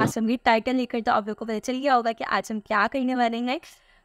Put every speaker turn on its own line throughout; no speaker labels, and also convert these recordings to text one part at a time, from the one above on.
हाँ। आज हम टाइटल लेकर तो आप लोग को पता चल गया होगा कि आज हम क्या करने वाले हैं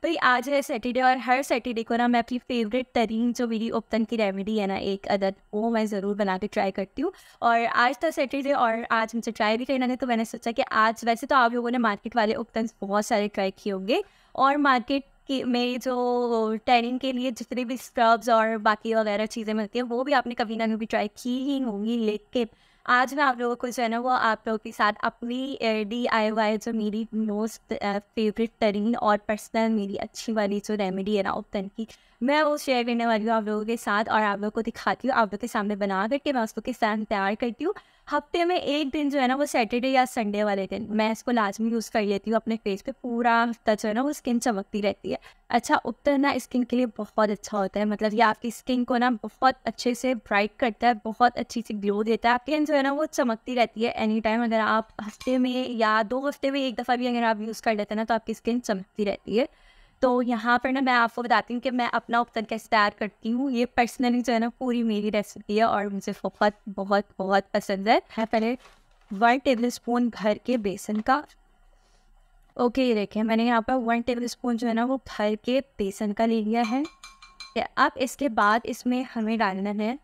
भाई आज है सैटरडे और हर सैटरडे को ना मैं अपनी फेवरेट तरीन जो मेरी उपतन की रेमेडी है ना एक अदद वो मैं ज़रूर बना के ट्राई करती हूँ और आज तो सैटरडे और आज मुझे ट्राई भी करना था तो मैंने सोचा कि आज वैसे तो आप लोगों ने मार्केट वाले उपतन बहुत सारे ट्राई किए होंगे और मार्केट कि मेरी जो टैनिंग के लिए जितने भी स्क्रब्स और बाकी वगैरह चीज़ें मिलती हैं वो भी आपने कभी ना कभी ट्राई की ही होंगी लेकिन आज मैं आप लोगों को जो है ना वो आप लोगों के साथ अपनी डी आई वाई जो मेरी मोस्ट फेवरेट तरीन और पर्सनल मेरी अच्छी वाली जो रेमेडी है ना उपतन की मैं वो शेयर करने वाली हूँ आप लोगों के साथ और आप लोगों को दिखाती हूँ आप लोगों के सामने बना करके मैं उसको किस तरह तैयार करती हूँ हफ्ते में एक दिन जो है ना वो सैटरडे या संडे वाले दिन मैं इसको लाजमी यूज़ कर लेती हूँ अपने फेस पे पूरा हफ्ता जो है ना वो स्किन चमकती रहती है अच्छा उतरना स्किन के लिए बहुत अच्छा होता है मतलब ये आपकी स्किन को ना बहुत अच्छे से ब्राइट करता है बहुत अच्छी सी ग्लो देता है स्किन जो है ना वो चमकती रहती है एनी टाइम अगर आप हफ्ते में या दो हफ्ते में एक दफ़ा भी अगर आप यूज़ कर लेते हैं ना तो आपकी स्किन चमकती रहती है तो यहाँ पर ना मैं आपको बताती हूँ कि मैं अपना उपतन कैसे तैयार करती हूँ ये पर्सनली जो है ना पूरी मेरी रेसिपी है और मुझे बहुत बहुत बहुत पसंद है मैं पहले वन टेबल स्पून भर के बेसन का ओके ये देखिए मैंने यहाँ पर वन टेबल स्पून जो है ना वो भर के बेसन का ले लिया है अब इसके बाद इसमें हमें डालना है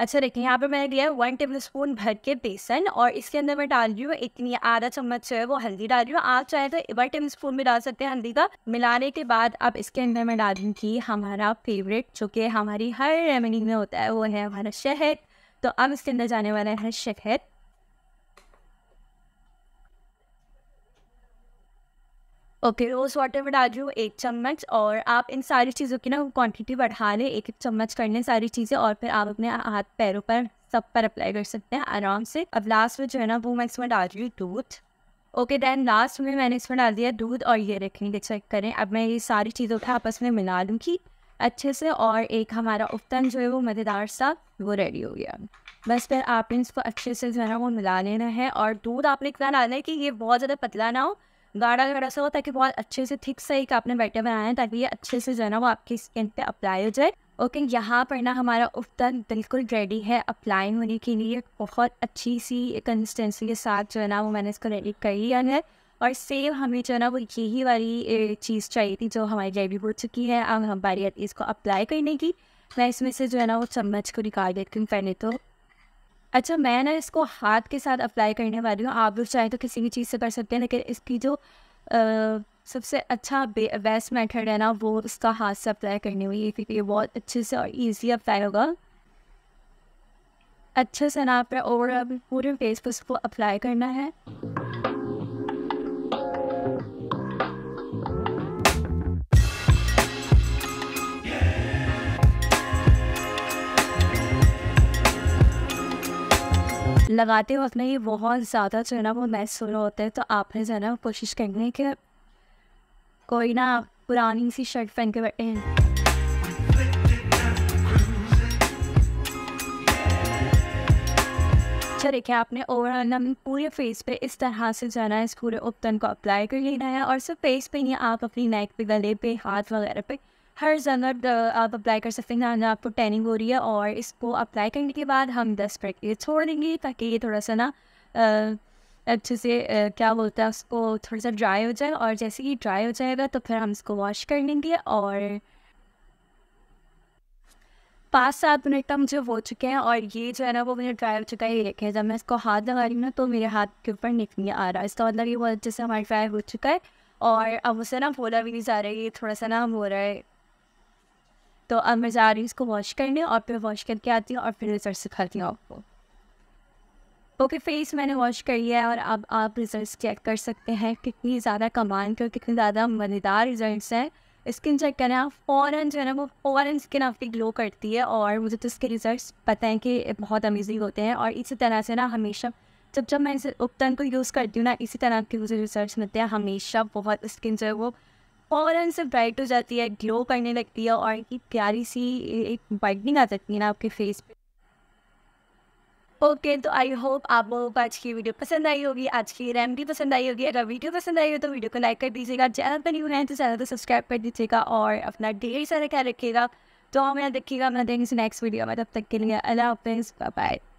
अच्छा देखिए यहाँ पे मैंने लिया है वन टेबल स्पून भर के बेसन और इसके अंदर मैं डाल रही हूँ इतनी आधा चम्मच जो है वो हल्दी डाल रही हूँ आप चाहे तो वन टेबल स्पून भी डाल सकते हैं हल्दी का मिलाने के बाद अब इसके अंदर मैं डालूंगी हमारा फेवरेट जो कि हमारी हर रेमेडी में होता है वो है हमारा शहद तो अब इसके अंदर जाने वाला है शहद ओके रोज़ वाटर में डाल रही हूँ एक चम्मच और आप इन सारी चीज़ों की ना क्वांटिटी बढ़ा लें एक एक चम्मच कर लें सारी चीज़ें और फिर आप अपने हाथ पैरों पर सब पर अप्लाई कर सकते हैं आराम से अब लास्ट में जो है ना वो मैं इसमें डाल रही हूँ दूध ओके देन लास्ट में मैंने इसमें डाल दिया दूध और ये ये चेक करें अब मैं ये सारी चीज़ों को आपस में मिला लूँगी अच्छे से और एक हमारा उपतन जो है वो मज़ेदार सा वो रेडी हो गया बस फिर आपने इसको अच्छे से जो है ना वो मिला लेना है और दूध आपने इतना डालना है कि ये बहुत ज़्यादा पतला ना हो गाढ़ा गाढ़ा सा हो ताकि बहुत अच्छे से थिक सा एक आपने बैटर बनाया है ताकि ये अच्छे से जो है ना वो आपकी स्किन पे अप्लाई हो जाए ओके यहाँ पर ना हमारा उफ्तन बिल्कुल रेडी है अप्लाई होने के लिए बहुत अच्छी सी कंसिस्टेंसी के साथ जो है ना वो मैंने इसको रेडी कर लिया है और सेम हमें जो है ना वो यही वाली चीज़ चाहिए थी जो हमारी रेडी हो चुकी है अब हमारी इसको अप्लाई करने की मैं इसमें से जो है ना वो चम्मच को निकाल देती हूँ पहले तो अच्छा मैं ना इसको हाथ के साथ अप्लाई करने वाली हूँ आप लोग चाहे तो किसी भी चीज़ से कर सकते हैं लेकिन इसकी जो आ, सबसे अच्छा बेस्ट मेथड है ना वो इसका हाथ से अप्लाई करने हुई क्योंकि ये बहुत अच्छे से और ईजी अप्लाई होगा अच्छे से ना आप ओवरऑल पूरे फेस पर उसको अप्लाई करना है लगाते वक्त ना ये बहुत ज़्यादा जो है ना वो मैस हो रहा होता है तो आपने जो है ना कोशिश करनी है कि कोई ना पुरानी सी शर्ट पहन के बैठे हैं अच्छा देखिए आपने ओवरऑल ना पूरे फेस पे इस तरह से जाना है इस पूरे उपतन को अप्लाई कर लेना है और सिर्फ फेस पे नहीं आप अपनी नेक पे गले पे हाथ वगैरह पे हर जगह आप अप्लाई कर सकते हैं ना आपको टैनिंग हो रही है और इसको अप्लाई करने के बाद हम दस मिनट के छोड़ देंगे ताकि ये थोड़ा सा ना अच्छे से क्या बोलते हैं उसको थोड़ा सा ड्राई हो जाए और जैसे ही ड्राई हो जाएगा तो फिर हम इसको वॉश कर लेंगे और पाँच सात मिनट तक मुझे हो चुके हैं और ये जो है ना वो मुझे ड्राई हो चुका है ये देखें जब मैं इसको हाथ लगा रही हूँ ना तो मेरे हाथ के ऊपर नहीं आ रहा है इसका मतलब ये बहुत अच्छे से हमारा ड्राई हो चुका है और अब उसे ना बोला भी नहीं जा रहा है ये थोड़ा सा ना हो रहा है तो अब मैं जा रही हूँ इसको वॉश करने और फिर वॉश करके आती हूँ और फिर रिजल्ट सिखाती हूँ आपको ओके फेस मैंने वॉश कर लिया है और अब आप रिजल्ट चेक कर सकते हैं कितनी ज़्यादा कमान के कितने ज़्यादा मज़ेदार रिज़ल्ट हैं स्किन चेक करें आप फ़ौरन जो है ना वो फ़ौरन स्किन आपकी ग्लो करती है और मुझे तो इसके रिजल्ट पता है कि बहुत अमेजिंग होते हैं और इसी तरह से ना हमेशा जब जब मैं इस उपतन को यूज़ करती हूँ ना इसी तरह के मुझे रिजल्ट मिलते हैं हमेशा बहुत स्किन जो है वो और उनसे ब्राइट हो जाती है ग्लो करने लगती है और इतनी प्यारी सी एक ब्राइटनिंग आ सकती है ना आपके फेस पे ओके okay, तो आई होप आप लोगों को आज की वीडियो पसंद आई होगी आज की रेमडी पसंद आई होगी अगर वीडियो पसंद आई हो तो वीडियो को लाइक कर दीजिएगा चैनल पर न्यू हैं तो चैनल को सब्सक्राइब कर दीजिएगा और अपना ढेर सारा ख्याल रखिएगा तो हमें देखिएगा अपना देखेंगे नेक्स्ट वीडियो में तब तक के लिए अल्लाह हाफिज़ बाय